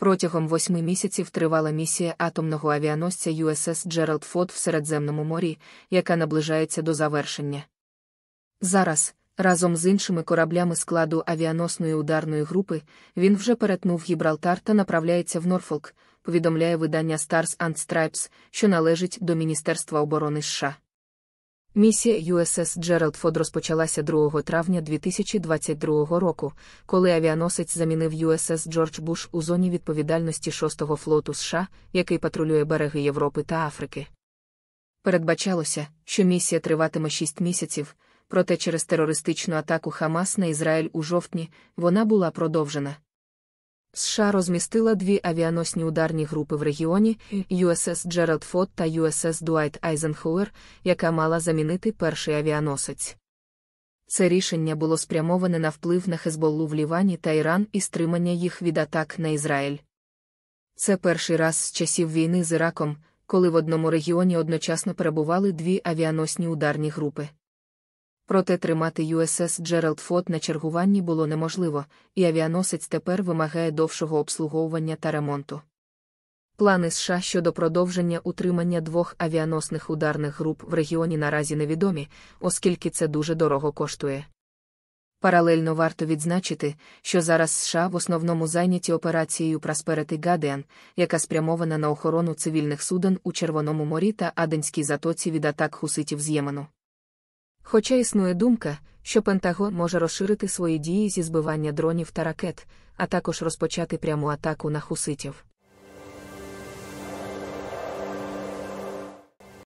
протягом восьми місяців тривала місія атомного авіаносця USS Джеральд Фот в Середземному морі, яка наближається до завершення. Зараз, разом з іншими кораблями складу авіаносної ударної групи, він вже перетнув Гібралтар та направляється в Норфолк, повідомляє видання Stars and Stripes, що належить до Міністерства оборони США. Місія USS Джеральд Фод розпочалася 2 травня 2022 року, коли авіаносець замінив USS Джордж Буш у зоні відповідальності 6-го флоту США, який патрулює береги Європи та Африки. Передбачалося, що місія триватиме 6 місяців, проте через терористичну атаку Хамас на Ізраїль у жовтні вона була продовжена. США розмістила дві авіаносні ударні групи в регіоні USS Джеральд Фот та USS Дуайт Айзенхоуер, яка мала замінити перший авіаносець. Це рішення було спрямоване на вплив на Хезболлу в Лівані та Іран і стримання їх від атак на Ізраїль. Це перший раз з часів війни з Іраком, коли в одному регіоні одночасно перебували дві авіаносні ударні групи. Проте тримати USS Джеральд Фот на чергуванні було неможливо, і авіаносець тепер вимагає довшого обслуговування та ремонту. Плани США щодо продовження утримання двох авіаносних ударних груп в регіоні наразі невідомі, оскільки це дуже дорого коштує. Паралельно варто відзначити, що зараз США в основному зайняті операцією Prosperity Гадеан, яка спрямована на охорону цивільних суден у Червоному морі та Аденській затоці від атак хуситів з Ємену. Хоча існує думка, що Пентагон може розширити свої дії зі збивання дронів та ракет, а також розпочати пряму атаку на хуситів.